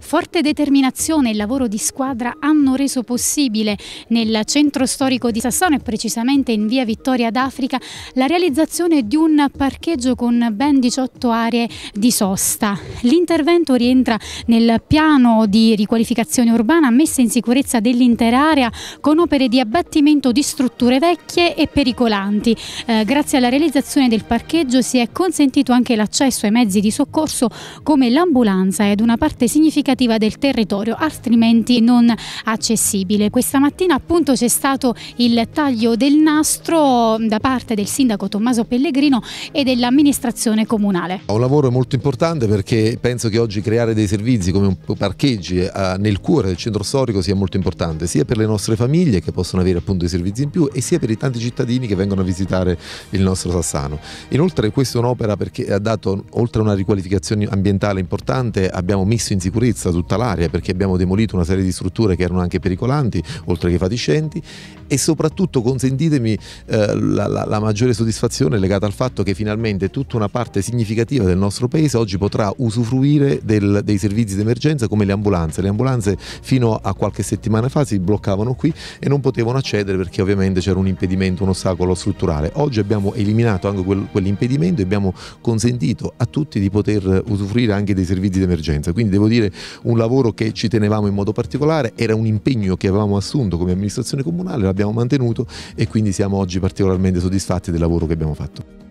Forte determinazione e lavoro di squadra hanno reso possibile nel centro storico di Sassone, e precisamente in via Vittoria d'Africa la realizzazione di un parcheggio con ben 18 aree di sosta. L'intervento rientra nel piano di riqualificazione urbana messa in sicurezza dell'intera area con opere di abbattimento di strutture vecchie e pericolanti. Eh, grazie alla realizzazione del parcheggio si è consentito anche l'accesso ai mezzi di soccorso come l'ambulanza ed una parte significativa del territorio, altrimenti non accessibile. Questa mattina appunto c'è stato il taglio del nastro da parte del sindaco Tommaso Pellegrino e dell'amministrazione comunale. Un lavoro molto importante perché penso che oggi creare dei servizi come parcheggi eh, nel cuore del centro storico sia molto importante, sia per le nostre famiglie che possono avere appunto i servizi in più e sia per i tanti cittadini che vengono a visitare il nostro Sassano. Inoltre questa è un'opera perché ha dato oltre a una riqualificazione ambientale importante abbiamo messo in sicurezza tutta l'area perché abbiamo demolito una serie di strutture che erano anche pericolanti, oltre che fatiscenti e soprattutto consentitemi eh, la, la, la maggiore soddisfazione legata al fatto che finalmente tutta una parte significativa del nostro paese oggi potrà usufruire del, dei servizi d'emergenza come le ambulanze. Le ambulanze fino a qualche settimana fa si bloccavano qui e non potevano accedere perché ovviamente c'era un impedimento, un ostacolo strutturale. Oggi abbiamo eliminato anche quel, quell'impedimento e abbiamo consentito a tutti di poter usufruire anche dei servizi d'emergenza. Quindi devo dire dire un lavoro che ci tenevamo in modo particolare, era un impegno che avevamo assunto come amministrazione comunale, l'abbiamo mantenuto e quindi siamo oggi particolarmente soddisfatti del lavoro che abbiamo fatto.